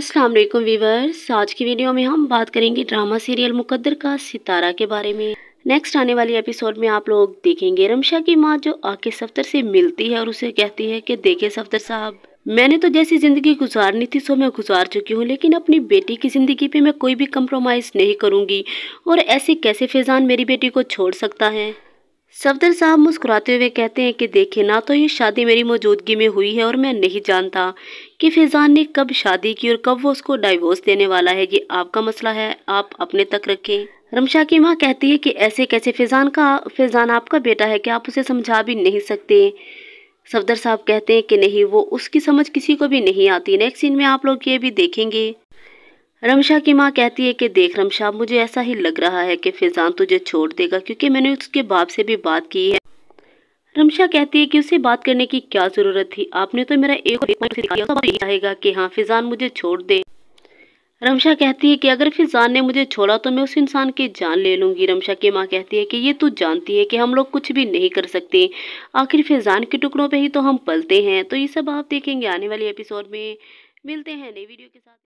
अस्सलाम वालेकुम वीवर्स आज की वीडियो में हम बात करेंगे ड्रामा सीरियल मुकद्दर का सितारा के बारे में नेक्स्ट आने वाली एपिसोड में आप लोग देखेंगे रमशा की माँ जो आके सफ्तर से मिलती है और उसे कहती है कि देखे सफ्तर साहब मैंने तो जैसी जिंदगी गुजारनी थी सो मैं गुजार चुकी हूँ लेकिन अपनी बेटी की ज़िंदगी पे मैं कोई भी कम्प्रोमाइज नहीं करूँगी और ऐसे कैसे फैज़ान मेरी बेटी को छोड़ सकता है सफदर साहब मुस्कुराते हुए कहते हैं कि देखे ना तो ये शादी मेरी मौजूदगी में हुई है और मैं नहीं जानता कि फैज़ान ने कब शादी की और कब वो उसको डाइवोर्स देने वाला है ये आपका मसला है आप अपने तक रखें रमशा की माँ कहती है कि ऐसे कैसे फैज़ान का फैज़ान आपका बेटा है कि आप उसे समझा भी नहीं सकते सफदर साहब कहते हैं कि नहीं वो उसकी समझ किसी को भी नहीं आती नेक्स्ट सीन में आप लोग ये भी देखेंगे रमशा की माँ कहती है कि देख रमशा मुझे ऐसा ही लग रहा है कि फिजान तुझे छोड़ देगा क्योंकि मैंने उसके बाप से भी बात की है रमशा कहती है कि उसे बात करने की क्या ज़रूरत थी आपने तो मेरा एक चाहेगा कि हाँ फिजान मुझे छोड़ दे रमशा कहती है कि अगर फिजान ने मुझे छोड़ा तो मैं उस इंसान की जान ले लूँगी रमशा की माँ कहती है कि ये तू जानती है कि हम लोग कुछ भी नहीं कर सकते आखिर फिजान के टुकड़ों पे ही तो हम पलते हैं तो ये सब आप देखेंगे आने वाले एपिसोड में मिलते हैं नई वीडियो के साथ